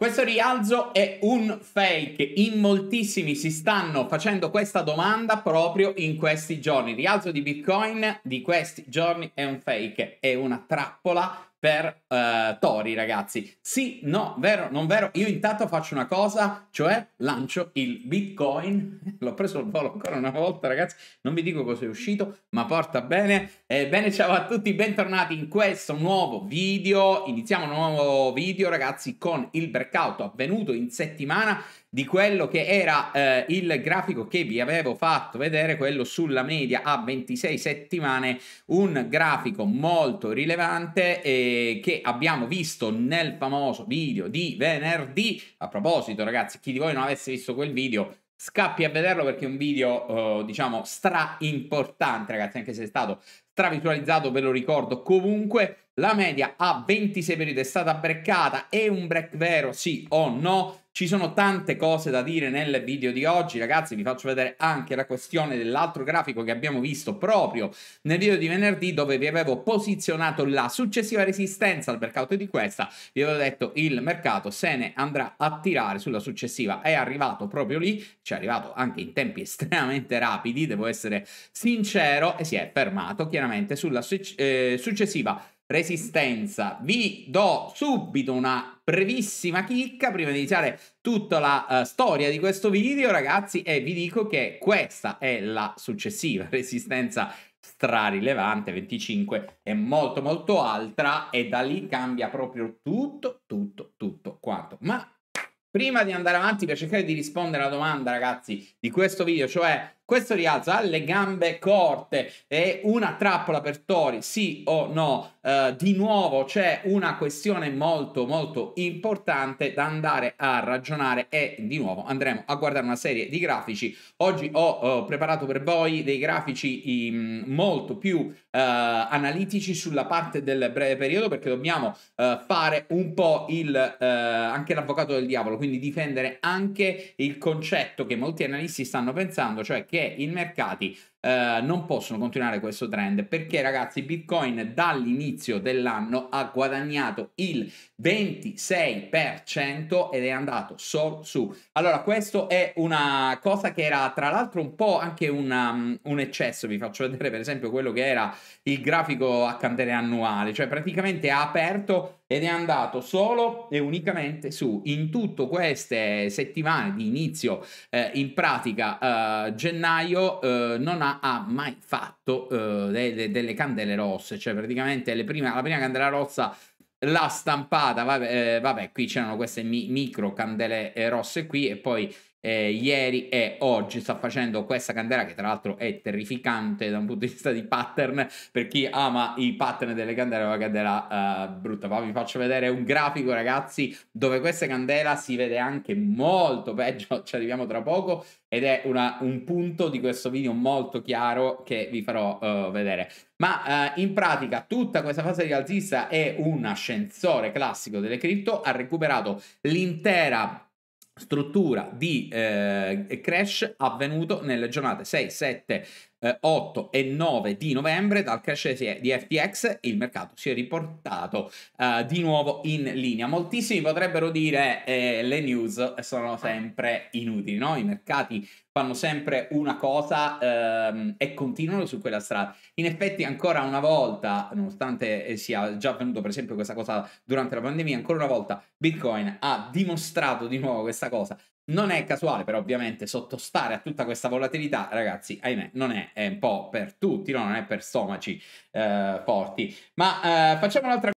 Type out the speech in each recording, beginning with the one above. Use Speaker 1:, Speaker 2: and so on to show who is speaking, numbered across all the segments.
Speaker 1: Questo rialzo è un fake, in moltissimi si stanno facendo questa domanda proprio in questi giorni. Il rialzo di Bitcoin di questi giorni è un fake, è una trappola per uh, Tori, ragazzi. Sì, no, vero, non vero. Io intanto faccio una cosa, cioè lancio il Bitcoin. L'ho preso il volo ancora una volta, ragazzi. Non vi dico cosa è uscito, ma porta bene. Ebbene, ciao a tutti, bentornati in questo nuovo video. Iniziamo un nuovo video, ragazzi, con il breakout avvenuto in settimana di quello che era eh, il grafico che vi avevo fatto vedere, quello sulla media a 26 settimane, un grafico molto rilevante eh, che abbiamo visto nel famoso video di venerdì. A proposito ragazzi, chi di voi non avesse visto quel video, scappi a vederlo perché è un video eh, diciamo stra importante ragazzi anche se è stato stravisualizzato ve lo ricordo comunque la media a 26 periodi è stata breccata è un break vero sì o no ci sono tante cose da dire nel video di oggi, ragazzi, vi faccio vedere anche la questione dell'altro grafico che abbiamo visto proprio nel video di venerdì dove vi avevo posizionato la successiva resistenza al mercato di questa, vi avevo detto il mercato se ne andrà a tirare sulla successiva, è arrivato proprio lì, ci è arrivato anche in tempi estremamente rapidi, devo essere sincero, e si è fermato chiaramente sulla eh, successiva Resistenza. Vi do subito una brevissima chicca prima di iniziare tutta la uh, storia di questo video, ragazzi, e vi dico che questa è la successiva Resistenza strarilevante, 25 è molto molto alta e da lì cambia proprio tutto, tutto, tutto quanto. Ma prima di andare avanti per cercare di rispondere alla domanda, ragazzi, di questo video, cioè questo rialzo ha le gambe corte, è una trappola per Tori, sì o no? Uh, di nuovo c'è una questione molto molto importante da andare a ragionare e di nuovo andremo a guardare una serie di grafici. Oggi ho uh, preparato per voi dei grafici um, molto più uh, analitici sulla parte del breve periodo perché dobbiamo fare un po' il, anche l'avvocato del diavolo, quindi difendere anche il concetto che molti analisti stanno pensando, cioè che perché i mercati eh, non possono continuare questo trend perché ragazzi Bitcoin dall'inizio dell'anno ha guadagnato il 26% ed è andato solo su. Allora questo è una cosa che era tra l'altro un po' anche una, mm, un eccesso, vi faccio vedere per esempio quello che era il grafico a candele annuale, cioè praticamente ha aperto ed è andato solo e unicamente su in tutte queste settimane di inizio eh, in pratica eh, gennaio eh, non ha ha, mai fatto uh, eh, delle, delle candele rosse, cioè praticamente prime, la prima candela rossa l'ha stampata, vabbè, eh, vabbè qui c'erano queste mi, micro candele eh, rosse qui e poi eh, ieri e oggi sta facendo questa candela che tra l'altro è terrificante da un punto di vista di pattern per chi ama i pattern delle candele è una candela eh, brutta ma vi faccio vedere un grafico ragazzi dove questa candela si vede anche molto peggio ci arriviamo tra poco ed è una, un punto di questo video molto chiaro che vi farò eh, vedere ma eh, in pratica tutta questa fase rialzista è un ascensore classico delle cripto ha recuperato l'intera struttura di eh, crash avvenuto nelle giornate 6, 7, 8 eh, e 9 di novembre dal crash di FTX il mercato si è riportato uh, di nuovo in linea. Moltissimi potrebbero dire eh, le news sono sempre inutili, no? i mercati fanno sempre una cosa ehm, e continuano su quella strada. In effetti ancora una volta, nonostante eh, sia già avvenuto per esempio questa cosa durante la pandemia, ancora una volta Bitcoin ha dimostrato di nuovo questa cosa non è casuale, però ovviamente sottostare a tutta questa volatilità, ragazzi, ahimè, non è, è un po' per tutti, no? non è per stomaci eh, forti. Ma eh, facciamo un'altra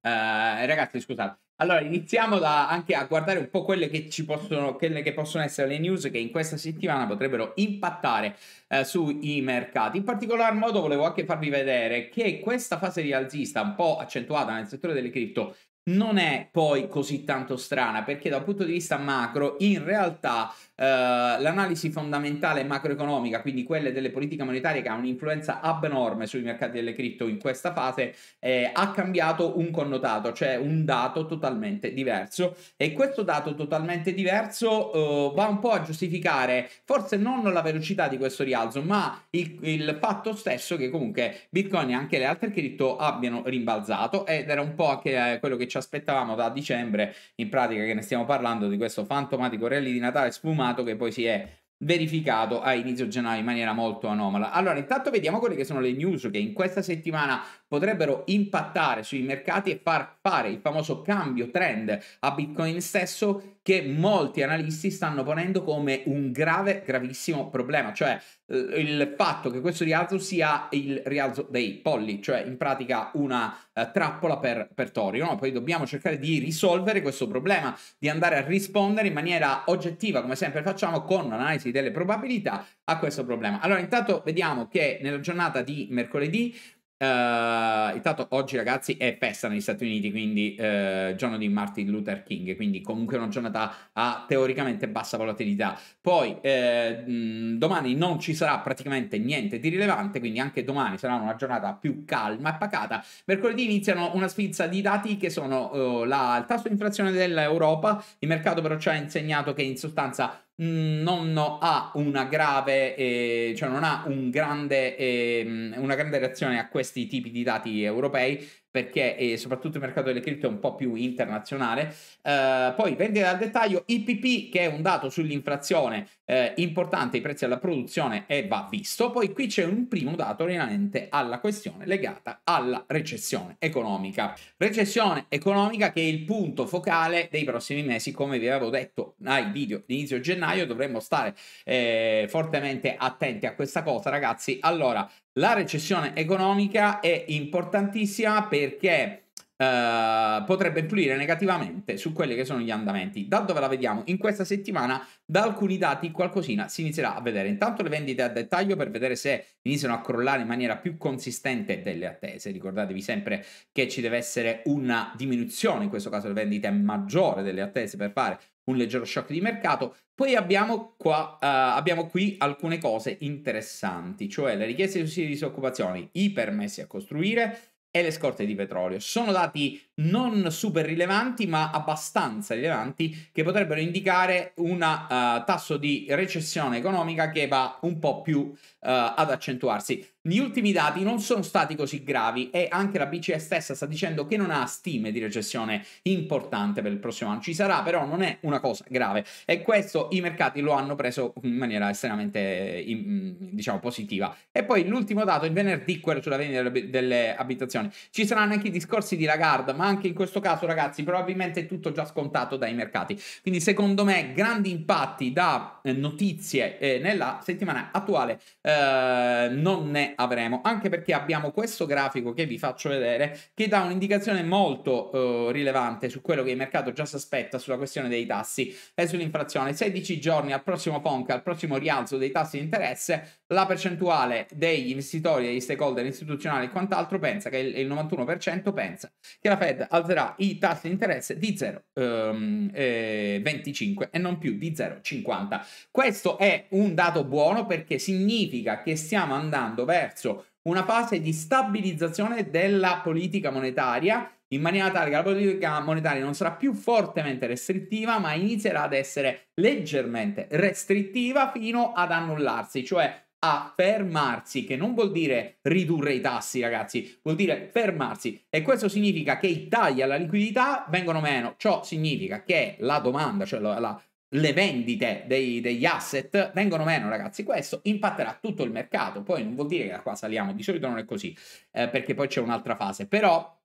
Speaker 1: cosa. Eh, ragazzi, scusate. Allora, iniziamo da, anche a guardare un po' quelle che, ci possono, quelle che possono essere le news che in questa settimana potrebbero impattare eh, sui mercati. In particolar modo volevo anche farvi vedere che questa fase rialzista un po' accentuata nel settore delle cripto non è poi così tanto strana perché dal punto di vista macro in realtà eh, l'analisi fondamentale macroeconomica, quindi quelle delle politiche monetarie che ha un'influenza abnorme sui mercati delle cripto in questa fase, eh, ha cambiato un connotato, cioè un dato totalmente diverso e questo dato totalmente diverso eh, va un po' a giustificare forse non la velocità di questo rialzo ma il, il fatto stesso che comunque Bitcoin e anche le altre cripto abbiano rimbalzato ed era un po' anche eh, quello che ci ci aspettavamo da dicembre, in pratica che ne stiamo parlando di questo fantomatico rally di Natale sfumato che poi si è verificato a inizio gennaio in maniera molto anomala. Allora, intanto vediamo quelle che sono le news che in questa settimana potrebbero impattare sui mercati e far fare il famoso cambio trend a Bitcoin stesso che molti analisti stanno ponendo come un grave, gravissimo problema, cioè eh, il fatto che questo rialzo sia il rialzo dei polli, cioè in pratica una eh, trappola per, per Torio. No? Poi dobbiamo cercare di risolvere questo problema, di andare a rispondere in maniera oggettiva, come sempre facciamo, con un'analisi delle probabilità a questo problema. Allora, intanto vediamo che nella giornata di mercoledì Uh, intanto oggi ragazzi è festa negli Stati Uniti, quindi uh, giorno di Martin Luther King, quindi comunque una giornata a teoricamente bassa volatilità. Poi uh, domani non ci sarà praticamente niente di rilevante, quindi anche domani sarà una giornata più calma e pacata. Mercoledì iniziano una sfilza di dati che sono oh, la, il tasso di inflazione dell'Europa, il mercato però ci ha insegnato che in sostanza Mhmm, non ha una grave, eh, cioè non ha un grande, eh, una grande reazione a questi tipi di dati europei perché e soprattutto il mercato delle cripto è un po' più internazionale. Uh, poi vendere al dettaglio IPP che è un dato sull'inflazione uh, importante, i prezzi alla produzione e va visto. Poi qui c'è un primo dato rimanente alla questione legata alla recessione economica. Recessione economica che è il punto focale dei prossimi mesi, come vi avevo detto ai video di inizio gennaio, dovremmo stare eh, fortemente attenti a questa cosa ragazzi. Allora, la recessione economica è importantissima perché eh, potrebbe influire negativamente su quelli che sono gli andamenti. Da dove la vediamo? In questa settimana da alcuni dati qualcosina si inizierà a vedere. Intanto le vendite a dettaglio per vedere se iniziano a crollare in maniera più consistente delle attese. Ricordatevi sempre che ci deve essere una diminuzione, in questo caso le vendite maggiore delle attese per fare un leggero shock di mercato. Poi abbiamo, qua, uh, abbiamo qui alcune cose interessanti, cioè le richieste di sussidi di disoccupazione, i permessi a costruire e le scorte di petrolio. Sono dati non super rilevanti, ma abbastanza rilevanti, che potrebbero indicare un uh, tasso di recessione economica che va un po' più uh, ad accentuarsi. Gli ultimi dati non sono stati così gravi e anche la BCE stessa sta dicendo che non ha stime di recessione importante per il prossimo anno. Ci sarà, però non è una cosa grave e questo i mercati lo hanno preso in maniera estremamente eh, mm, diciamo positiva. E poi l'ultimo dato, il venerdì, quello sulla vendita delle abitazioni. Ci saranno anche i discorsi di Lagarde, ma anche in questo caso, ragazzi, probabilmente è tutto già scontato dai mercati. Quindi secondo me grandi impatti da eh, notizie eh, nella settimana attuale eh, non ne avremo, anche perché abbiamo questo grafico che vi faccio vedere che dà un'indicazione molto eh, rilevante su quello che il mercato già si aspetta sulla questione dei tassi e sull'inflazione. 16 giorni al prossimo PONC, al prossimo rialzo dei tassi di interesse, la percentuale degli investitori, degli stakeholder istituzionali e quant'altro pensa che il, il 91% pensa che la Fed alzerà i tassi di interesse di 0,25 ehm, eh, e non più di 0,50. Questo è un dato buono perché significa che stiamo andando verso una fase di stabilizzazione della politica monetaria in maniera tale che la politica monetaria non sarà più fortemente restrittiva, ma inizierà ad essere leggermente restrittiva fino ad annullarsi, cioè a fermarsi, che non vuol dire ridurre i tassi, ragazzi, vuol dire fermarsi. E questo significa che i tagli alla liquidità vengono meno. Ciò significa che la domanda, cioè la, la, le vendite dei, degli asset vengono meno, ragazzi. Questo impatterà tutto il mercato. Poi non vuol dire che da qua saliamo, di solito non è così, eh, perché poi c'è un'altra fase. Però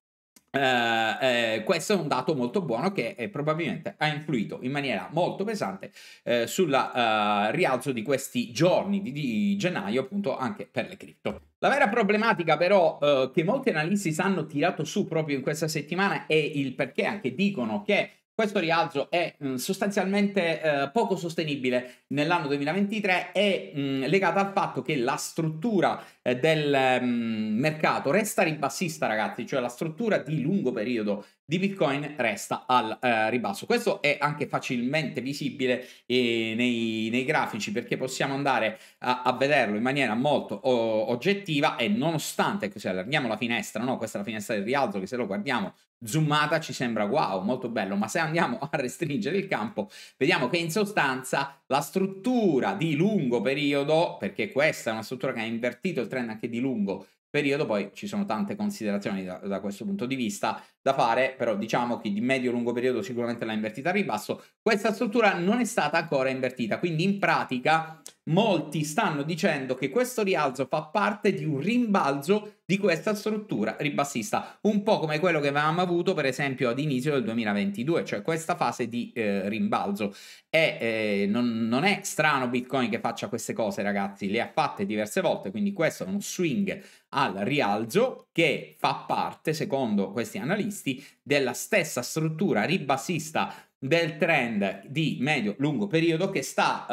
Speaker 1: eh, eh, questo è un dato molto buono che eh, probabilmente ha influito in maniera molto pesante eh, sul eh, rialzo di questi giorni di, di, gennaio appunto anche per le cripto. La vera problematica però eh, che molti analisti hanno tirato su proprio in questa settimana è il perché anche dicono che questo rialzo è mm, sostanzialmente eh, poco sostenibile nell'anno 2023 e mm, legato al fatto che la struttura eh, del mm, mercato resta ribassista, ragazzi, cioè la struttura di lungo periodo di Bitcoin resta al eh, ribasso. Questo è anche facilmente visibile nei, nei, grafici perché possiamo andare a, a vederlo in maniera molto oggettiva e nonostante, ecco, se allarghiamo la finestra, no? questa è la finestra del rialzo che se lo guardiamo zoomata ci sembra wow, molto bello, ma se andiamo a restringere il campo, vediamo che in sostanza la struttura di lungo periodo, perché questa è una struttura che ha invertito il trend anche di lungo periodo, poi ci sono tante considerazioni da, da questo punto di vista da fare, però diciamo che di medio-lungo periodo sicuramente l'ha invertita a ribasso, questa struttura non è stata ancora invertita, quindi in pratica molti stanno dicendo che questo rialzo fa parte di un rimbalzo di questa struttura ribassista, un po' come quello che avevamo avuto per esempio ad inizio del 2022, cioè questa fase di eh, rimbalzo. E eh, non, non, è strano Bitcoin che faccia queste cose, ragazzi, le ha fatte diverse volte, quindi questo è uno swing al rialzo che fa parte, secondo questi analisti, della stessa struttura ribassista del trend di medio-lungo periodo che sta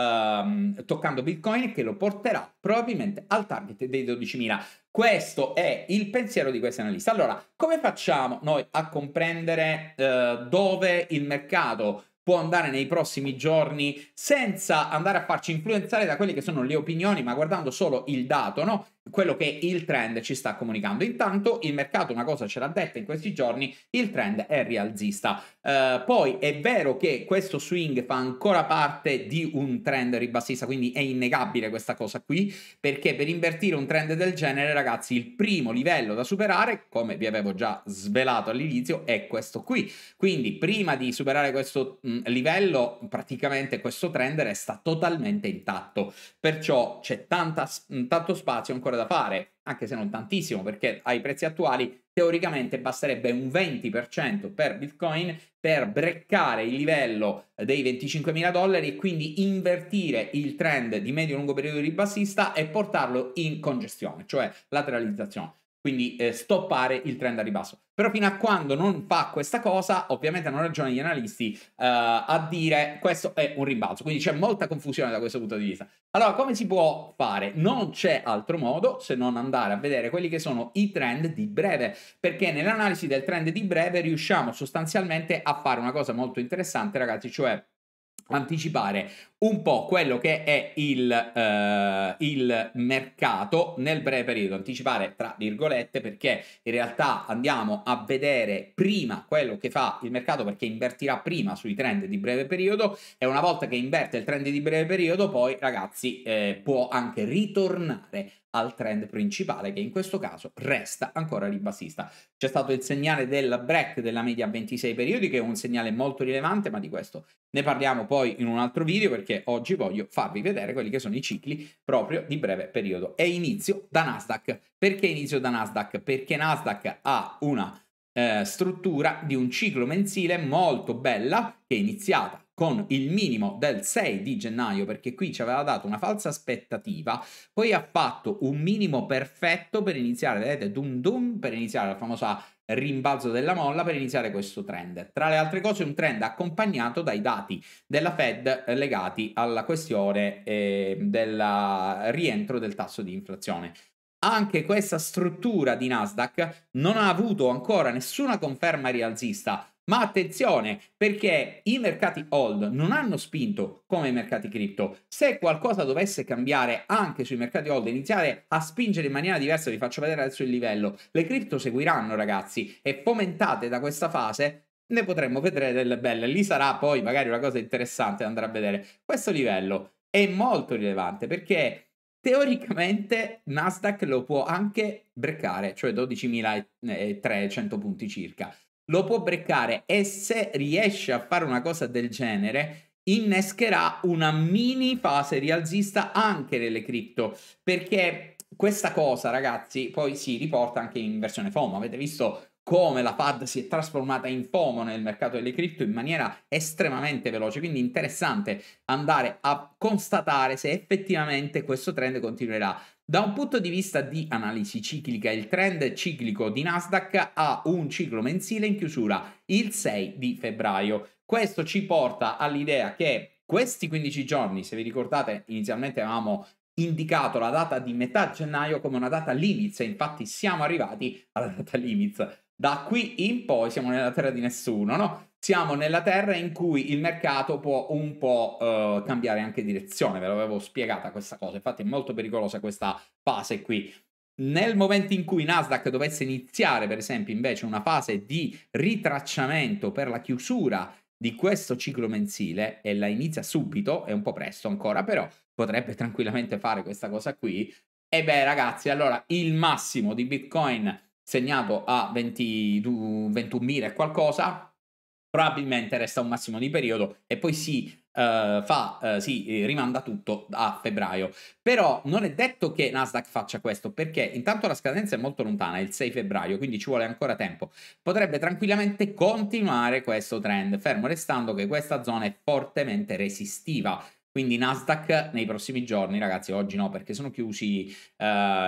Speaker 1: um, toccando Bitcoin e che lo porterà probabilmente al target dei 12.000. Questo è il pensiero di questa analista. Allora, come facciamo noi a comprendere uh, dove il mercato può andare nei prossimi giorni senza andare a farci influenzare da quelle che sono le opinioni, ma guardando solo il dato, no? quello che il trend ci sta comunicando. Intanto il mercato una cosa ce l'ha detta in questi giorni, il trend è rialzista. Uh, poi è vero che questo swing fa ancora parte di un trend ribassista, quindi è innegabile questa cosa qui, perché per invertire un trend del genere, ragazzi, il primo livello da superare, come vi avevo già svelato all'inizio, è questo qui. Quindi prima di superare questo mh, mm, livello, praticamente questo trend resta totalmente intatto. Perciò c'è tanta, mh, mm, tanto spazio ancora ancora da fare, anche se non tantissimo, perché ai prezzi attuali teoricamente basterebbe un 20% per Bitcoin per breccare il livello dei 25.000 dollari e quindi invertire il trend di medio-lungo periodo ribassista e portarlo in congestione, cioè lateralizzazione quindi eh, stoppare il trend a ribasso. Però fino a quando non fa questa cosa, ovviamente hanno ragione gli analisti eh, a dire questo è un rimbalzo, quindi c'è molta confusione da questo punto di vista. Allora, come si può fare? Non c'è altro modo se non andare a vedere quelli che sono i trend di breve, perché nell'analisi del trend di breve riusciamo sostanzialmente a fare una cosa molto interessante, ragazzi, cioè anticipare un po' quello che è il, eh, il, mercato nel breve periodo, anticipare tra virgolette perché in realtà andiamo a vedere prima quello che fa il mercato perché invertirà prima sui trend di breve periodo e una volta che inverte il trend di breve periodo poi ragazzi eh, può anche ritornare al trend principale che in questo caso resta ancora ribassista. C'è stato il segnale del break della media 26 periodi che è un segnale molto rilevante ma di questo ne parliamo poi in un altro video perché oggi voglio farvi vedere quelli che sono i cicli proprio di breve periodo e inizio da Nasdaq. Perché inizio da Nasdaq? Perché Nasdaq ha una eh, struttura di un ciclo mensile molto bella che è iniziata con il minimo del 6 di gennaio perché qui ci aveva dato una falsa aspettativa, poi ha fatto un minimo perfetto per iniziare, vedete, dum dum, per iniziare la famosa rimbalzo della molla per iniziare questo trend. Tra le altre cose un trend accompagnato dai dati della Fed eh, legati alla questione eh, del rientro del tasso di inflazione. Anche questa struttura di Nasdaq non ha avuto ancora nessuna conferma rialzista ma attenzione, perché i mercati hold non hanno spinto come i mercati cripto. Se qualcosa dovesse cambiare anche sui mercati hold, iniziare a spingere in maniera diversa, vi faccio vedere adesso il livello, le cripto seguiranno ragazzi e fomentate da questa fase ne potremmo vedere delle belle. Lì sarà poi magari una cosa interessante da andare a vedere. Questo livello è molto rilevante perché teoricamente Nasdaq lo può anche breccare, cioè 12.300 eh, punti circa lo può breccare e se riesce a fare una cosa del genere innescherà una mini fase rialzista anche nelle cripto perché questa cosa ragazzi poi si riporta anche in versione FOMO avete visto come la FAD si è trasformata in FOMO nel mercato delle cripto in maniera estremamente veloce. Quindi interessante andare a constatare se effettivamente questo trend continuerà. Da un punto di vista di analisi ciclica, il trend ciclico di Nasdaq ha un ciclo mensile in chiusura il 6 di febbraio. Questo ci porta all'idea che questi 15 giorni, se vi ricordate, inizialmente avevamo indicato la data di metà gennaio come una data limits e infatti siamo arrivati alla data limits. Da qui in poi siamo nella terra di nessuno, no? siamo nella terra in cui il mercato può un po' eh, cambiare anche direzione, ve l'avevo spiegata questa cosa, infatti è molto pericolosa questa fase qui. Nel momento in cui Nasdaq dovesse iniziare, per esempio, invece una fase di ritracciamento per la chiusura di questo ciclo mensile e la inizia subito, è un po' presto ancora, però potrebbe tranquillamente fare questa cosa qui. E beh, ragazzi, allora il massimo di Bitcoin segnato a 21.000 e qualcosa probabilmente resta un massimo di periodo e poi mm. si Uh, fa, uh, si eh, rimanda tutto a febbraio. Però non è detto che Nasdaq faccia questo, perché intanto la scadenza è molto lontana, è il 6 febbraio, quindi ci vuole ancora tempo. Potrebbe tranquillamente continuare questo trend, fermo restando che questa zona è fortemente resistiva. Quindi Nasdaq nei prossimi giorni, ragazzi, oggi no, perché sono chiusi uh,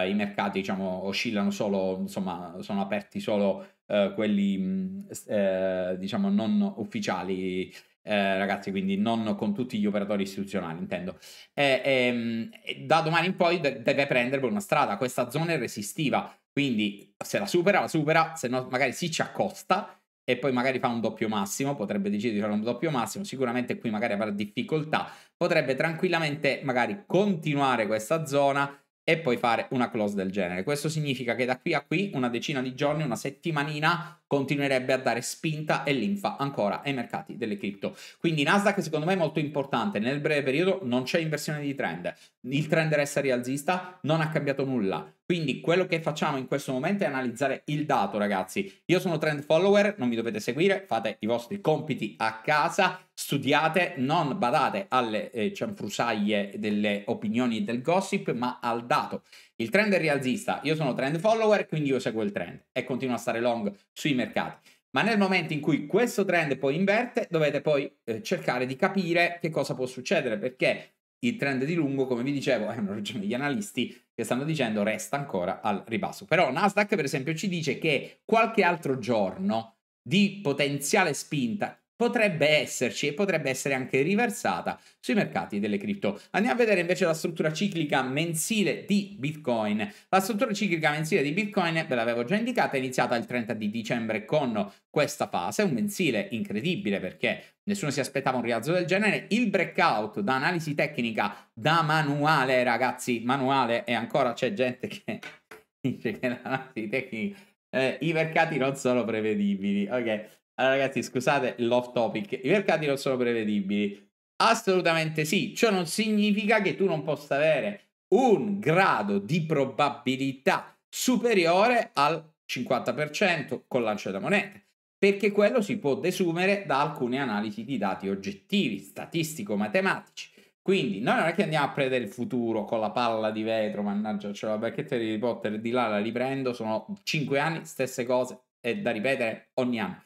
Speaker 1: i mercati, diciamo, oscillano solo, insomma, sono aperti solo eh, quelli eh, diciamo non ufficiali eh, ragazzi, quindi non con tutti gli operatori istituzionali, intendo. Eh, ehm, da domani in poi de- deve prendere una strada, questa zona è resistiva, quindi se la supera, la supera, se no magari si ci accosta e poi magari fa un doppio massimo, potrebbe decidere di fare un doppio massimo, sicuramente qui magari avrà difficoltà, potrebbe tranquillamente magari continuare questa zona e poi fare una close del genere. Questo significa che da qui a qui, una decina di giorni, una settimanina, continuerebbe a dare spinta e linfa ancora ai mercati delle cripto. Quindi Nasdaq secondo me è molto importante, nel breve periodo non c'è inversione di trend, il trend resta rialzista, non ha cambiato nulla. Quindi quello che facciamo in questo momento è analizzare il dato, ragazzi. Io sono trend follower, non mi dovete seguire, fate i vostri compiti a casa, studiate, non badate alle eh, cianfrusaglie delle opinioni e del gossip, ma al dato. Il trend è rialzista, io sono trend follower, quindi io seguo il trend e continuo a stare long sui mercati. Ma nel momento in cui questo trend poi inverte, dovete poi eh, cercare di capire che cosa può succedere, perché il trend di lungo, come vi dicevo, hanno ragione gli analisti che stanno dicendo resta ancora al ribasso. Però Nasdaq, per esempio, ci dice che qualche altro giorno di potenziale spinta potrebbe esserci e potrebbe essere anche riversata sui mercati delle cripto. Andiamo a vedere invece la struttura ciclica mensile di Bitcoin. La struttura ciclica mensile di Bitcoin, ve l'avevo già indicata, è iniziata il 30 di dicembre con questa fase, un mensile incredibile perché nessuno si aspettava un rialzo del genere. Il breakout da analisi tecnica da manuale, ragazzi, manuale e ancora c'è gente che dice che l'analisi tecnica eh, I mercati non sono prevedibili, ok? Allora ragazzi, scusate l'off topic, i mercati non sono prevedibili. Assolutamente sì, ciò non significa che tu non possa avere un grado di probabilità superiore al 50% con lancio da monete. perché quello si può desumere da alcune analisi di dati oggettivi, statistico-matematici. Quindi noi non è che andiamo a prendere il futuro con la palla di vetro, mannaggia, c'è la bacchetta di Harry Potter di là la riprendo, sono 5 anni, stesse cose, è da ripetere ogni anno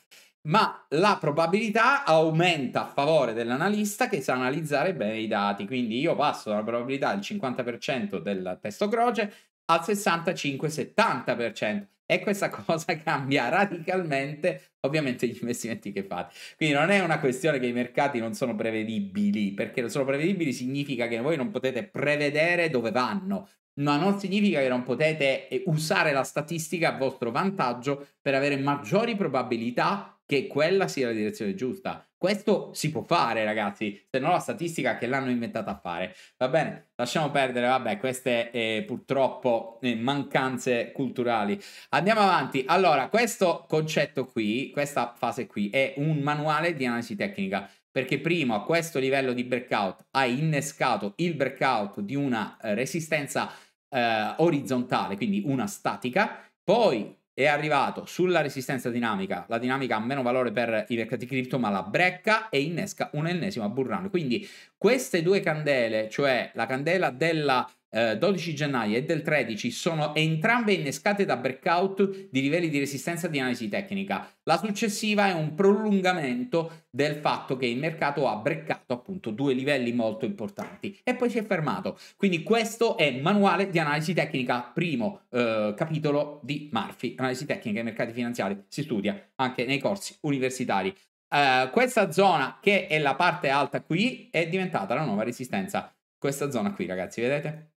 Speaker 1: ma la probabilità aumenta a favore dell'analista che sa analizzare bene i dati. Quindi io passo dalla probabilità del 50% del testo croce al 65-70%. E questa cosa cambia radicalmente, ovviamente, gli investimenti che fate. Quindi non è una questione che i mercati non sono prevedibili, perché non sono prevedibili significa che voi non potete prevedere dove vanno, ma non significa che non potete eh, usare la statistica a vostro vantaggio per avere maggiori probabilità che quella sia la direzione giusta. Questo si può fare, ragazzi, se non la statistica che l'hanno inventata a fare. Va bene, lasciamo perdere, vabbè, queste eh, purtroppo eh, mancanze culturali. Andiamo avanti. Allora, questo concetto qui, questa fase qui, è un manuale di analisi tecnica perché prima a questo livello di breakout hai innescato il breakout di una eh, resistenza eh, orizzontale, quindi una statica, poi è arrivato sulla resistenza dinamica, la dinamica ha meno valore per i mercati cripto, ma la brecca e innesca un'ennesima bull run. Quindi queste due candele, cioè la candela della 12 eh, gennaio e del 13 sono entrambe innescate da breakout di livelli di resistenza di analisi tecnica. La successiva è un prolungamento del fatto che il mercato ha breccato appunto due livelli molto importanti e poi si è fermato. Quindi questo è manuale di analisi tecnica, primo eh, capitolo di Murphy, analisi tecnica e mercati finanziari, si studia anche nei corsi universitari. Uh, questa zona che è la parte alta qui è diventata la nuova resistenza. Questa zona qui, ragazzi, vedete?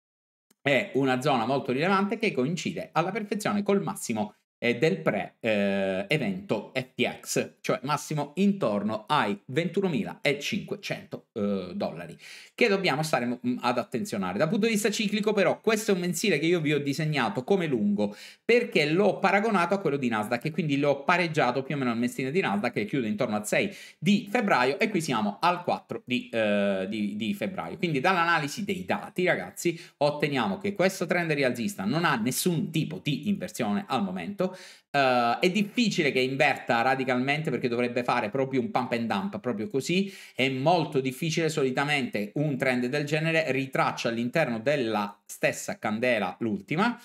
Speaker 1: è una zona molto rilevante che coincide alla perfezione col massimo del pre-evento eh, FTX, cioè massimo intorno ai 21.500 eh, dollari, che dobbiamo stare mm, mm, ad attenzionare. Dal punto di vista ciclico però questo è un mensile che io vi ho disegnato come lungo perché l'ho paragonato a quello di Nasdaq e quindi l'ho pareggiato più o meno al mestiere di Nasdaq che chiude intorno al 6 di febbraio e qui siamo al 4 di, eh, di, di febbraio. Quindi dall'analisi dei dati ragazzi otteniamo che questo trend rialzista non ha nessun tipo di inversione al momento fatto. Uh, è difficile che inverta radicalmente perché dovrebbe fare proprio un pump and dump, proprio così. È molto difficile solitamente un trend del genere ritraccia all'interno della stessa candela l'ultima,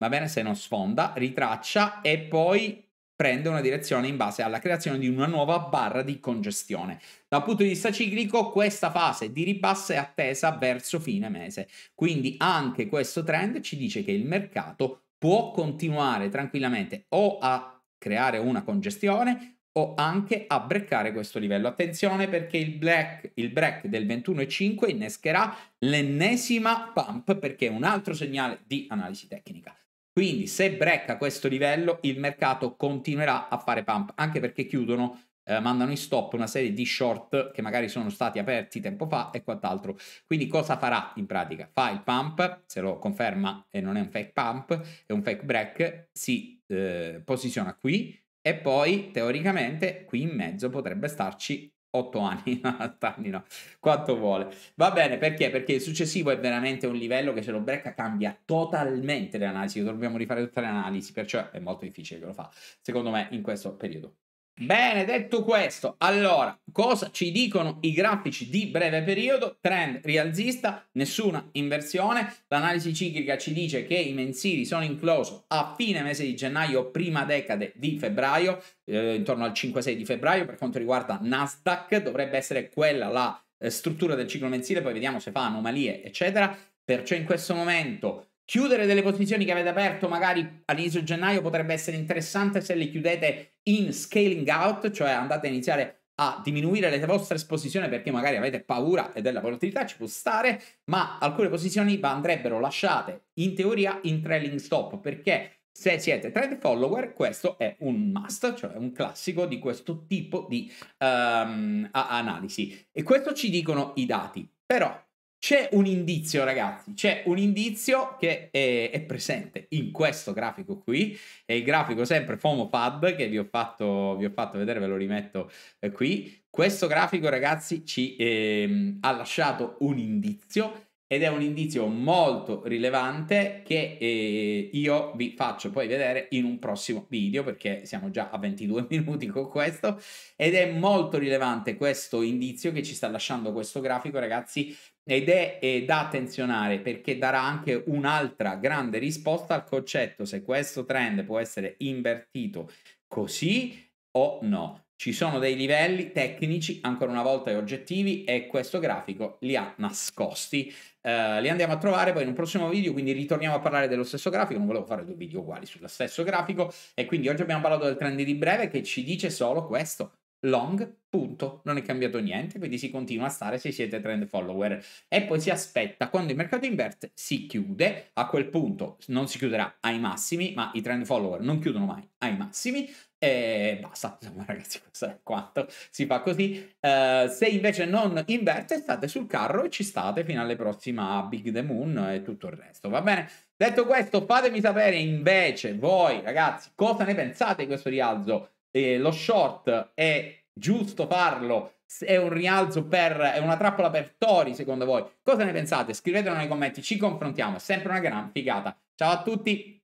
Speaker 1: va bene se non sfonda, ritraccia e poi prende una direzione in base alla creazione di una nuova barra di congestione. Dal punto di vista ciclico, questa fase di ribasso è attesa verso fine mese, quindi anche questo trend ci dice che il mercato può continuare tranquillamente o a creare una congestione o anche a breccare questo livello. Attenzione perché il, black, il break del 21,5 innescherà l'ennesima pump perché è un altro segnale di analisi tecnica. Quindi se brecca questo livello il mercato continuerà a fare pump anche perché chiudono eh, mandano in stop una serie di short che magari sono stati aperti tempo fa e quant'altro. Quindi cosa farà in pratica? Fa il pump, se lo conferma e non è un fake pump, è un fake break, si eh, posiziona qui e poi teoricamente qui in mezzo potrebbe starci 8 anni, anni no, quanto vuole. Va bene, perché? Perché il successivo è veramente un livello che se lo brecca cambia totalmente le analisi, dobbiamo rifare tutte le analisi, perciò è molto difficile che lo fa, secondo me, in questo periodo. Bene, detto questo, allora, cosa ci dicono i grafici di breve periodo? Trend rialzista, nessuna inversione. L'analisi ciclica ci dice che i mensili sono in close a fine mese di gennaio, prima decade di febbraio, eh, intorno al 5-6 di febbraio per quanto riguarda Nasdaq, dovrebbe essere quella la eh, struttura del ciclo mensile, poi vediamo se fa anomalie, eccetera. Perciò in questo momento Chiudere delle posizioni che avete aperto magari all'inizio gennaio potrebbe essere interessante se le chiudete in scaling out, cioè andate a iniziare a diminuire le vostre esposizioni perché magari avete paura e della volatilità, ci può stare, ma alcune posizioni andrebbero lasciate in teoria in trailing stop perché se siete trend follower questo è un must, cioè un classico di questo tipo di um, analisi. E questo ci dicono i dati. Però c'è un indizio, ragazzi, c'è un indizio che è, è, presente in questo grafico qui, è il grafico sempre FOMOPAD che vi ho fatto, vi ho fatto vedere, ve lo rimetto eh, qui. Questo grafico, ragazzi, ci eh, ha lasciato un indizio ed è un indizio molto rilevante che eh, io vi faccio poi vedere in un prossimo video perché siamo già a 22 minuti con questo ed è molto rilevante questo indizio che ci sta lasciando questo grafico ragazzi ed è, è da attenzionare perché darà anche un'altra grande risposta al concetto se questo trend può essere invertito così o no. Ci sono dei livelli tecnici, ancora una volta, e oggettivi e questo grafico li ha nascosti. Uh, li andiamo a trovare poi in un prossimo video, quindi ritorniamo a parlare dello stesso grafico. Non volevo fare due video uguali sullo stesso grafico e quindi oggi abbiamo parlato del trend di breve che ci dice solo questo long, punto, non è cambiato niente, quindi si continua a stare se siete trend follower e poi si aspetta quando il mercato inverte si chiude, a quel punto non si chiuderà ai massimi, ma i trend follower non chiudono mai ai massimi e basta, insomma ragazzi questo è quanto si fa così uh, se invece non inverte state sul carro e ci state fino alla prossima Big The Moon e tutto il resto, va bene? Detto questo fatemi sapere invece voi ragazzi cosa ne pensate di questo rialzo eh, lo short è giusto farlo? È un rialzo per... è una trappola per Tori secondo voi? Cosa ne pensate? Scrivetelo nei commenti, ci confrontiamo, è sempre una gran figata. Ciao a tutti!